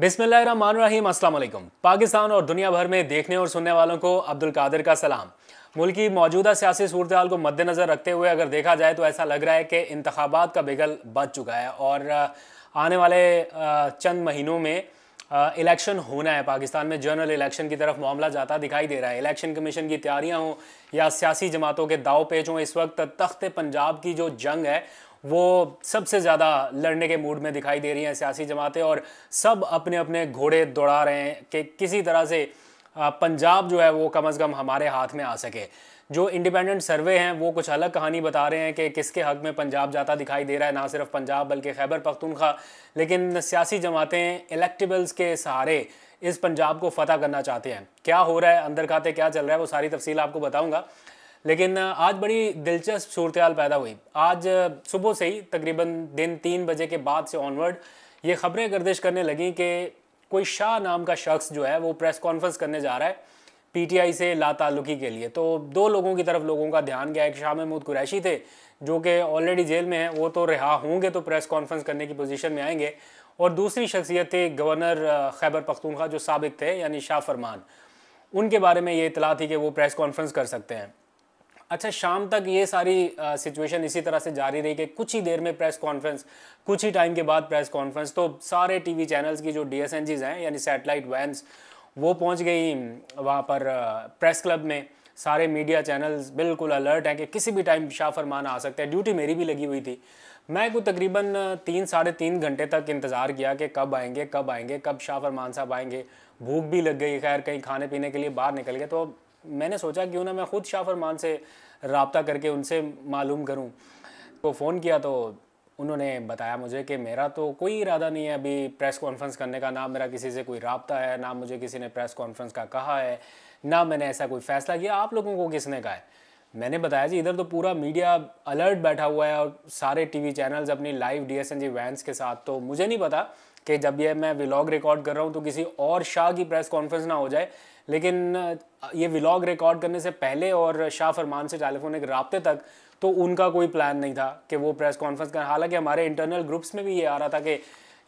बिस्मिल्लाम असलम पाकिस्तान और दुनिया भर में देखने और सुनने वालों को अब्दुल कादिर का सलाम मुल्क की मौजूदा सियासी सूरत हाल को मद्देनज़र रखते हुए अगर देखा जाए तो ऐसा लग रहा है कि इंतबात का बिगल बच चुका है और आने वाले चंद महीनों में इलेक्शन होना है पाकिस्तान में जनरल इलेक्शन की तरफ मामला जाता दिखाई दे रहा है इलेक्शन कमीशन की तैयारियां हों या सियासी जमातों के दाव पेच हों इस वक्त तख्त पंजाब की जो जंग है वो सबसे ज़्यादा लड़ने के मूड में दिखाई दे रही हैं सियासी जमातें और सब अपने अपने घोड़े दौड़ा रहे हैं कि किसी तरह से पंजाब जो है वो कम अज़ कम हमारे हाथ में आ सके जो इंडिपेंडेंट सर्वे हैं वो कुछ अलग कहानी बता रहे हैं कि किसके हक में पंजाब जाता दिखाई दे रहा है ना सिर्फ पंजाब बल्कि खैबर पख्तूनख्वा लेकिन सियासी जमातें इलेक्टिबल्स के सहारे इस पंजाब को फतह करना चाहते हैं क्या हो रहा है अंदर खाते क्या चल रहा है वो सारी तफसील आपको बताऊँगा लेकिन आज बड़ी दिलचस्प सूरत पैदा हुई आज सुबह से ही तकरीबन दिन तीन बजे के बाद से ऑनवर्ड ये खबरें गर्दिश करने लगें कि कोई शाह नाम का शख्स जो है वो प्रेस कॉन्फ्रेंस करने जा रहा है पीटीआई से तल्लुकी के लिए तो दो लोगों की तरफ लोगों का ध्यान गया एक शाह महमूद कुरैशी थे जो कि ऑलरेडी जेल में हैं वो तो रिहा होंगे तो प्रेस कॉन्फ्रेंस करने की पोजीशन में आएंगे और दूसरी शख्सियत थे गवर्नर खैबर पख्तूनखा जो सबक थे यानी शाह फरमान उनके बारे में ये इतला थी कि वो प्रेस कॉन्फ्रेंस कर सकते हैं अच्छा शाम तक ये सारी सिचुएशन इसी तरह से जारी रही कि कुछ ही देर में प्रेस कॉन्फ्रेंस कुछ ही टाइम के बाद प्रेस कॉन्फ्रेंस तो सारे टीवी चैनल्स की जो डी एस हैं यानी सैटेलाइट वैन्स वो पहुंच गई वहाँ पर प्रेस क्लब में सारे मीडिया चैनल्स बिल्कुल अलर्ट हैं कि किसी भी टाइम शाह फरमान आ सकते हैं ड्यूटी मेरी भी लगी हुई थी मैं को तकरीबन तीन साढ़े तीन घंटे तक इंतज़ार किया कि कब आएंगे कब आएंगे कब शाह फरमान साहब आएंगे भूख भी लग गई खैर कहीं खाने पीने के लिए बाहर निकल गए तो मैंने सोचा क्यों ना मैं ख़ुद शाह फरमान से रबता करके उनसे मालूम करूँ तो फ़ोन किया तो उन्होंने बताया मुझे कि मेरा तो कोई इरादा नहीं है अभी प्रेस कॉन्फ्रेंस करने का ना मेरा किसी से कोई रबता है ना मुझे किसी ने प्रेस कॉन्फ्रेंस का कहा है ना मैंने ऐसा कोई फ़ैसला किया आप लोगों को किसने कहा है मैंने बताया जी इधर तो पूरा मीडिया अलर्ट बैठा हुआ है और सारे टीवी चैनल्स अपनी लाइव डी एस वैंस के साथ तो मुझे नहीं पता कि जब ये मैं व्लॉग रिकॉर्ड कर रहा हूँ तो किसी और शाह की प्रेस कॉन्फ्रेंस ना हो जाए लेकिन ये व्लॉग रिकॉर्ड करने से पहले और शाह फरमान से टेलीफोनिक रबते तक तो उनका कोई प्लान नहीं था कि वो प्रेस कॉन्फ्रेंस करें हालांकि हमारे इंटरनल ग्रुप्स में भी ये आ रहा था कि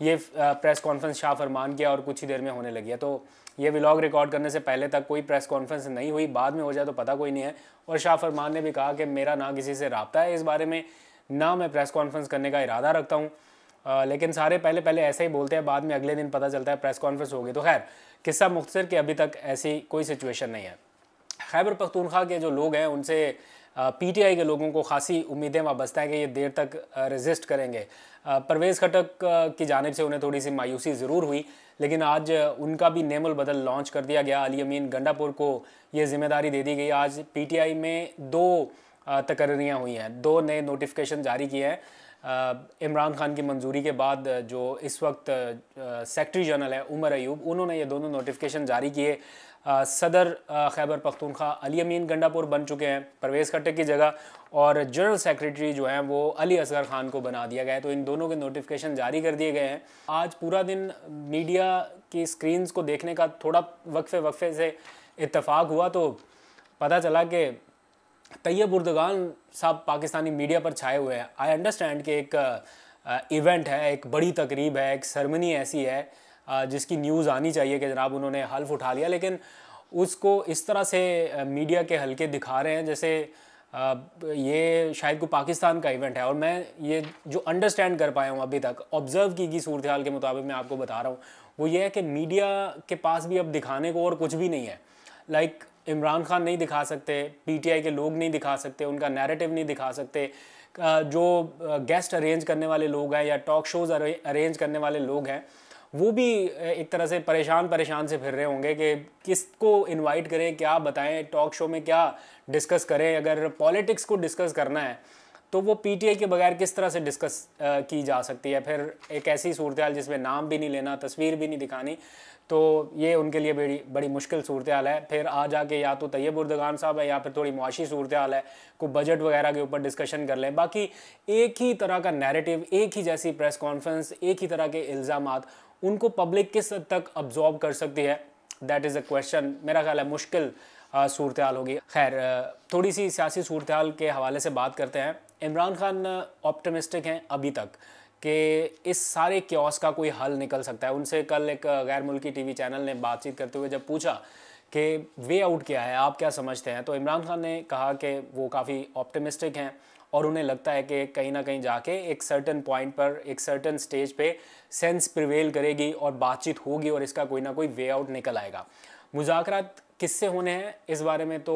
ये प्रेस कॉन्फ्रेंस शाह फरमान किया और कुछ ही देर में होने लगी है तो ये व्लॉग रिकॉर्ड करने से पहले तक कोई प्रेस कॉन्फ्रेंस नहीं हुई बाद में हो जाए तो पता कोई नहीं है और शाह फरमान ने भी कहा कि मेरा ना किसी से रबता है इस बारे में ना मैं प्रेस कॉन्फ्रेंस करने का इरादा रखता हूँ लेकिन सारे पहले पहले ऐसा ही बोलते हैं बाद में अगले दिन पता चलता है प्रेस कॉन्फ्रेंस होगी तो खैर किस्सा मुख्तर कि अभी तक ऐसी कोई सिचुएशन नहीं है खैबर पख्तूनख्वा के जो लोग हैं उनसे पीटीआई के लोगों को खासी उम्मीदें वाबस्ता हैं कि ये देर तक रेजिस्ट करेंगे परवेज़ खटक की जानब से उन्हें थोड़ी सी मायूसी ज़रूर हुई लेकिन आज उनका भी नेमल बदल लॉन्च कर दिया गया अली अमीन गंडापुर को ये जिम्मेदारी दे दी गई आज पीटीआई में दो तकर्रियाँ हुई हैं दो नए नोटिफिकेशन जारी किए हैं इमरान खान की मंजूरी के बाद जो इस वक्त सेक्रेटरी जनरल है उमर अयूब उन्होंने ये दोनों नोटिफिकेशन जारी किए सदर खैबर पख्तूनखा अली अमीन गंडापुर बन चुके हैं परवेज़ खट्टे की जगह और जनरल सेक्रेटरी जो हैं वो अली असगर खान को बना दिया गया है तो इन दोनों के नोटिफिकेशन जारी कर दिए गए हैं आज पूरा दिन मीडिया की स्क्रीनस को देखने का थोड़ा वक्फे वक्फे से इतफाक़ हुआ तो पता चला कि तैयब उर्दगान साहब पाकिस्तानी मीडिया पर छाए हुए हैं आई अंडरस्टैंड कि एक इवेंट है एक बड़ी तकरीब है एक सरमनी ऐसी है जिसकी न्यूज़ आनी चाहिए कि जनाब उन्होंने हल्फ उठा लिया लेकिन उसको इस तरह से मीडिया के हल्के दिखा रहे हैं जैसे ये शायद को पाकिस्तान का इवेंट है और मैं ये जो अंडरस्टैंड कर पाया हूँ अभी तक ऑब्ज़र्व की गई सूरत हाल के मुताबिक मैं आपको बता रहा हूँ वो ये है कि मीडिया के पास भी अब दिखाने को और कुछ भी नहीं है लाइक इमरान खान नहीं दिखा सकते पीटीआई के लोग नहीं दिखा सकते उनका नैरेटिव नहीं दिखा सकते जो गेस्ट अरेंज करने वाले लोग हैं या टॉक शोज़ अरेंज करने वाले लोग हैं वो भी एक तरह से परेशान परेशान से फिर रहे होंगे कि किसको इनवाइट करें क्या बताएं टॉक शो में क्या डिस्कस करें अगर पॉलिटिक्स को डिस्कस करना है तो वो पीटीए के बगैर किस तरह से डिस्कस की जा सकती है फिर एक ऐसी सूरत हाल जिसमें नाम भी नहीं लेना तस्वीर भी नहीं दिखानी तो ये उनके लिए बड़ी बड़ी मुश्किल सूरत हाल है फिर आ जाके या तो तैयब उर्दगान साहब है या फिर थोड़ी मुआशी सूरत हाल है को बजट वगैरह के ऊपर डिस्कशन कर लें बाकी एक ही तरह का नैरेटिव एक ही जैसी प्रेस कॉन्फ्रेंस एक ही तरह के इल्ज़ाम उनको पब्लिक किस हद तक अब्जॉर्ब कर सकती है दैट इज़ अ क्वेश्चन मेरा ख्याल है मुश्किल सूरत हाल होगी खैर थोड़ी सी सियासी सूरत हाल के हवाले से बात करते हैं इमरान खान ऑप्टमिस्टिक हैं अभी तक कि इस सारे क्योस का कोई हल निकल सकता है उनसे कल एक गैर मुल्की टी चैनल ने बातचीत करते हुए जब पूछा कि वे आउट क्या है आप क्या समझते हैं तो इमरान खान ने कहा कि वो काफ़ी ऑप्टमिस्टिक हैं और उन्हें लगता है कि कहीं ना कहीं जाके एक सर्टन पॉइंट पर एक सर्टन स्टेज पे सेंस प्रिवेल करेगी और बातचीत होगी और इसका कोई ना कोई वे आउट निकल आएगा मुजाकर किससे होने हैं इस बारे में तो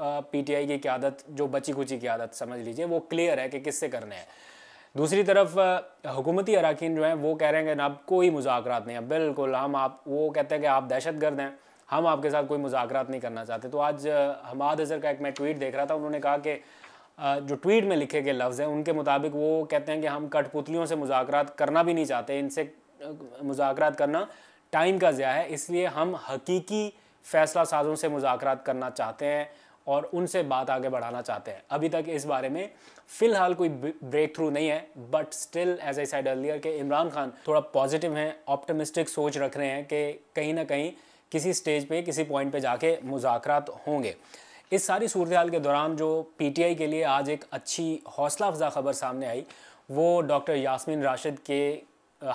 पीटीआई की क्यादत जो बची खुची की आदत समझ लीजिए वो क्लियर है कि किससे करने हैं दूसरी तरफ हुकूमती अरकान जो हैं वो कह रहे हैं कि ना कोई मुजाकर नहीं है बिल्कुल हम आप वो कहते हैं कि आप दहशत गर्द हैं हम आपके साथ कोई मुजाकर नहीं करना चाहते तो आज हमाद अजहर का एक मैं ट्वीट देख रहा था उन्होंने कहा कि जो ट्वीट में लिखे गए लफ्ज़ हैं उनके मुताबिक वो कहते हैं कि हम कठपुतलियों से मुजाकरात करना भी नहीं चाहते इनसे मुजाकर करना टाइम का ज़्या है इसलिए हम हकीकी फ़ैसला साजों से मुजाकरात करना चाहते हैं और उनसे बात आगे बढ़ाना चाहते हैं अभी तक इस बारे में फ़िलहाल कोई ब्रेक थ्रू नहीं है but still as I said earlier के इमरान खान थोड़ा पॉजिटिव हैं ऑप्टमिस्टिक सोच रख रहे हैं कि कहीं ना कहीं किसी स्टेज पे किसी पॉइंट पे जाके मुजाकरात होंगे इस सारी सूरत के दौरान जो पीटीआई के लिए आज एक अच्छी हौसला अफजा खबर सामने आई वो डॉक्टर यासमिन राशिद के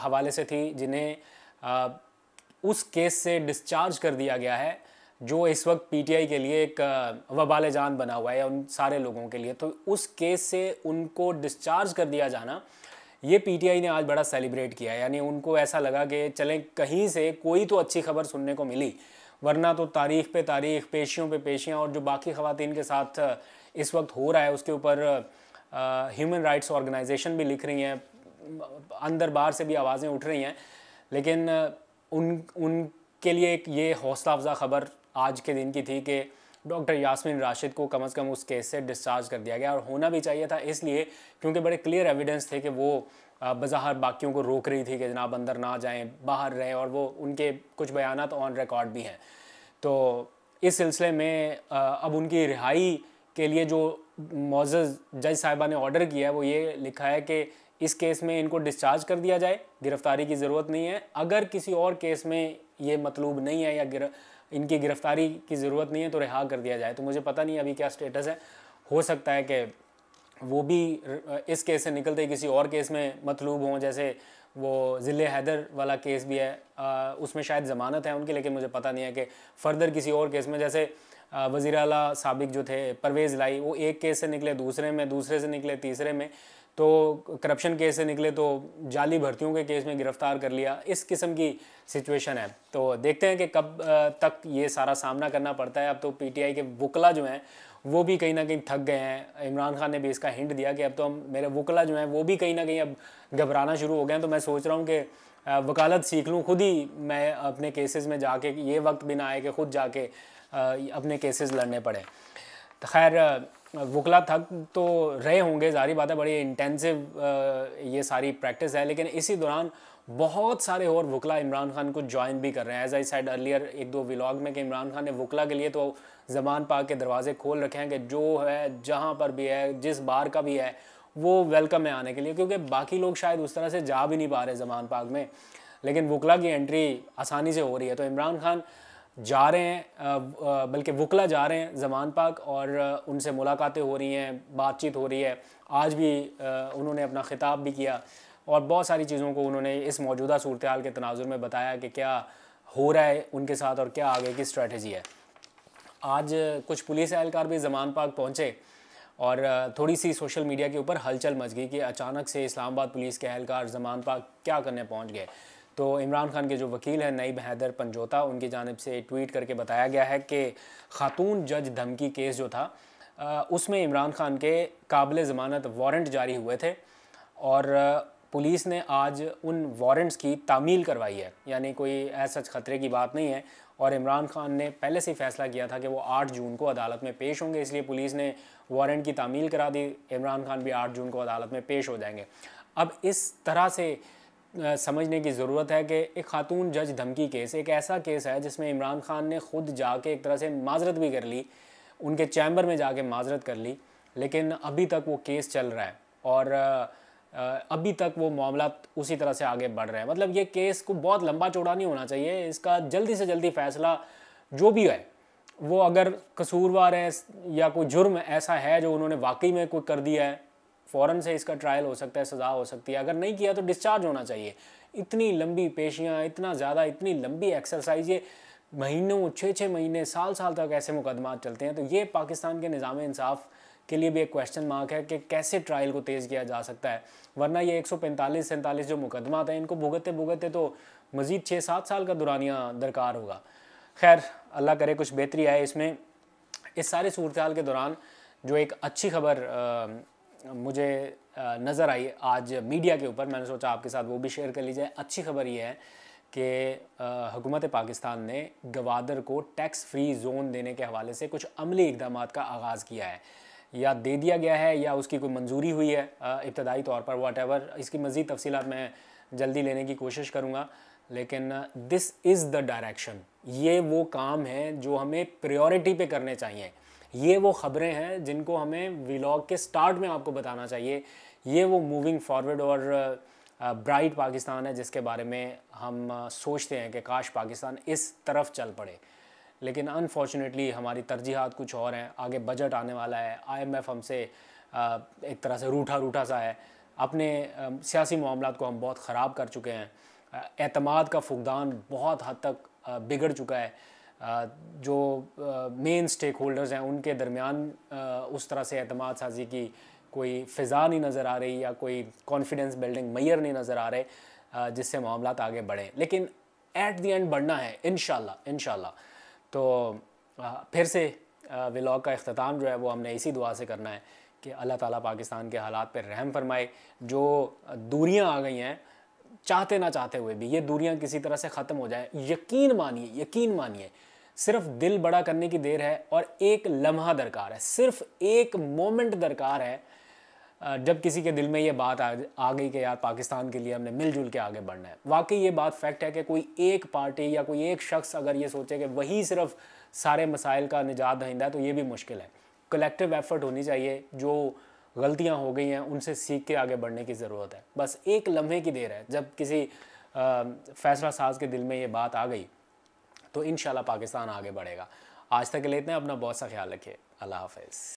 हवाले से थी जिन्हें उस केस से डिस्चार्ज कर दिया गया है जो इस वक्त पीटीआई के लिए एक वबाल जान बना हुआ है उन सारे लोगों के लिए तो उस केस से उनको डिस्चार्ज कर दिया जाना ये पीटीआई ने आज बड़ा सेलिब्रेट किया यानी उनको ऐसा लगा कि चलें कहीं से कोई तो अच्छी खबर सुनने को मिली वरना तो तारीख पे तारीख पेशियों पे पेशियाँ और जो बाकी ख़वान के साथ इस वक्त हो रहा है उसके ऊपर ह्यूमन राइट्स ऑर्गेनाइजेशन भी लिख रही हैं अंदर बाहर से भी आवाज़ें उठ रही हैं लेकिन उन उनके लिए एक ये हौसला अफजा ख़बर आज के दिन की थी कि डॉक्टर यासमिन राशिद को कम अज़ कम उस केस से डिस्चार्ज कर दिया गया और होना भी चाहिए था इसलिए क्योंकि बड़े क्लियर एविडेंस थे कि वो बज़ाहर बाकियों को रोक रही थी कि जनाब अंदर ना जाएं बाहर रहें और वो उनके कुछ बयान ऑन रिकॉर्ड भी हैं तो इस सिलसिले में अब उनकी रिहाई के लिए जो मोज़ जज साहिबा ने ऑर्डर किया है वो ये लिखा है कि इस केस में इनको डिस्चार्ज कर दिया जाए गिरफ़्तारी की ज़रूरत नहीं है अगर किसी और केस में ये मतलूब नहीं है या गिर इनकी गिरफ़्तारी की ज़रूरत नहीं है तो रिहा कर दिया जाए तो मुझे पता नहीं अभी क्या स्टेटस है हो सकता है कि वो भी इस केस से निकलते किसी और केस में मतलूब हों जैसे वो ज़िले हैदर वाला केस भी है आ, उसमें शायद ज़मानत है उनकी लेकिन मुझे पता नहीं है कि फ़र्दर किसी और केस में जैसे वज़ी अला सबक जो थे परवेज़ लाई वो एक केस से निकले दूसरे में दूसरे से निकले तीसरे में तो करप्शन केस से निकले तो जाली भर्तियों के केस में गिरफ्तार कर लिया इस किस्म की सिचुएशन है तो देखते हैं कि कब तक ये सारा सामना करना पड़ता है अब तो पीटीआई के वकला जो हैं वो भी कहीं ना कहीं थक गए हैं इमरान खान ने भी इसका हिंट दिया कि अब तो हम मेरे वकला जो हैं वो भी कहीं ना कहीं अब घबराना शुरू हो गए हैं तो मैं सोच रहा हूँ कि वकालत सीख लूँ खुद ही मैं अपने केसेस में जाके ये वक्त भी ना आए कि खुद जाके अपने केसेस लड़ने पड़े तो खैर वकला थक तो रहे होंगे जारी बात है बड़ी इंटेंसिव ये सारी प्रैक्टिस है लेकिन इसी दौरान बहुत सारे और वकला इमरान खान को ज्वाइन भी कर रहे हैं एज आई साइड अर्लियर एक दो व्लॉग में कि इमरान खान ने वकला के लिए तो जमान पा के दरवाजे खोल रखे हैं कि जो है जहाँ पर भी है जिस बार का भी है वो वेलकम है आने के लिए क्योंकि बाकी लोग शायद उस तरह से जा भी नहीं पा रहे जमान पाक में लेकिन वकला की एंट्री आसानी से हो रही है तो इमरान खान जा रहे हैं बल्कि वकला जा रहे हैं जमान पाक और उनसे मुलाकातें हो रही हैं बातचीत हो रही है आज भी उन्होंने अपना ख़िताब भी किया और बहुत सारी चीज़ों को उन्होंने इस मौजूदा सूरत हाल के तनाजुर में बताया कि क्या हो रहा है उनके साथ और क्या आगे की स्ट्रेटजी है आज कुछ पुलिस एहलकार भी जमान पाक पहुँचे और थोड़ी सी सोशल मीडिया के ऊपर हलचल मच गई कि अचानक से इस्लामाबाद पुलिस के एहलकार जमान पाक क्या करने पहुँच गए तो इमरान खान के जो वकील हैं नईब हैदर पंजोता उनकी जानब से ट्वीट करके बताया गया है कि खातून जज धमकी केस जो था उसमें इमरान खान के काबिल ज़मानत वारंट जारी हुए थे और पुलिस ने आज उन वारंट्स की तामील करवाई है यानी कोई ऐसा ख़तरे की बात नहीं है और इमरान खान ने पहले से ही फैसला किया था कि वो 8 जून को अदालत में पेश होंगे इसलिए पुलिस ने वारंट की तामील करा दी इमरान खान भी 8 जून को अदालत में पेश हो जाएंगे अब इस तरह से समझने की ज़रूरत है कि एक खातून जज धमकी केस एक ऐसा केस है जिसमें इमरान खान ने खुद जाके एक तरह से माजरत भी कर ली उनके चैम्बर में जाके माजरत कर ली लेकिन अभी तक वो केस चल रहा है और अभी तक वो मामला उसी तरह से आगे बढ़ रहे हैं मतलब ये केस को बहुत लंबा चौड़ा नहीं होना चाहिए इसका जल्दी से जल्दी फैसला जो भी है वो अगर कसूरवार है या कोई जुर्म ऐसा है जो उन्होंने वाकई में कोई कर दिया है फ़ौरन से इसका ट्रायल हो सकता है सज़ा हो सकती है अगर नहीं किया तो डिस्चार्ज होना चाहिए इतनी लंबी पेशियाँ इतना ज़्यादा इतनी लंबी एक्सरसाइज ये महीनों छः छः महीने साल साल तक ऐसे मुकदमात चलते हैं तो ये पाकिस्तान के निज़ाम इंसाफ़ के लिए भी एक क्वेश्चन मार्क है कि कैसे ट्रायल को तेज़ किया जा सकता है वरना ये एक सौ पैंतालीस सैंतालीस जो मुकदमा था इनको भुगतते भुगतते तो मज़ीद छः सात साल का दुरानिया दरकार होगा खैर अल्लाह करे कुछ बेहतरी आए इसमें इस सारे सूरत के दौरान जो एक अच्छी खबर मुझे नज़र आई आज मीडिया के ऊपर मैंने सोचा आपके साथ वो भी शेयर कर लीजिए अच्छी खबर ये है कि हुकूमत पाकिस्तान ने गवादर को टैक्स फ्री जोन देने के हवाले से कुछ अमली इकदाम का आगाज़ किया है या दे दिया गया है या उसकी कोई मंजूरी हुई है इब्तदाई तौर पर वाट एवर इसकी मज़ीद तफसीत मैं जल्दी लेने की कोशिश करूँगा लेकिन दिस इज़ द डायरेक्शन ये वो काम है जो हमें प्रायोरिटी पे करने चाहिए ये वो ख़बरें हैं जिनको हमें व्लॉग के स्टार्ट में आपको बताना चाहिए ये वो मूविंग फॉरवर्ड और ब्राइट पाकिस्तान है जिसके बारे में हम सोचते हैं कि काश पाकिस्तान इस तरफ चल पड़े लेकिन अनफॉर्चुनेटली हमारी तरजीहत कुछ और हैं आगे बजट आने वाला है आईएमएफ हमसे एक तरह से रूठा रूठा सा है अपने सियासी मामला को हम बहुत ख़राब कर चुके हैं अतमाद का फुकदान बहुत हद तक बिगड़ चुका है जो मेन स्टेक होल्डर्स हैं उनके दरमियान उस तरह से अहतमाद साजी की कोई फ़िज़ा नहीं नज़र आ रही या कोई कॉन्फिडेंस बिल्डिंग मैयर नहीं नज़र आ रहे जिससे मामला आगे बढ़ें लेकिन एट द एंड बढ़ना है इन शाला तो फिर से व्लॉग का अख्ताम जो है वो हमने इसी दुआ से करना है कि अल्लाह ताला पाकिस्तान के हालात पर रहम फरमाए जो दूरियां आ गई हैं चाहते ना चाहते हुए भी ये दूरियां किसी तरह से ख़त्म हो जाए यकीन मानिए यकीन मानिए सिर्फ दिल बड़ा करने की देर है और एक लम्हा दरकार है सिर्फ एक मोमेंट दरकार है जब किसी के दिल में ये बात आ, आ गई कि यार पाकिस्तान के लिए हमने मिलजुल के आगे बढ़ना है वाकई ये बात फैक्ट है कि कोई एक पार्टी या कोई एक शख्स अगर ये सोचे कि वही सिर्फ सारे मसाइल का निजात दहिंदा है तो ये भी मुश्किल है कलेक्टिव एफर्ट होनी चाहिए जो गलतियाँ हो गई हैं उनसे सीख के आगे बढ़ने की ज़रूरत है बस एक लम्हे की देर है जब किसी फैसला साज के दिल में ये बात आ गई तो इन पाकिस्तान आगे बढ़ेगा आज तक के लिए इतना अपना बहुत सा ख्याल रखिए अल्लाह हाफ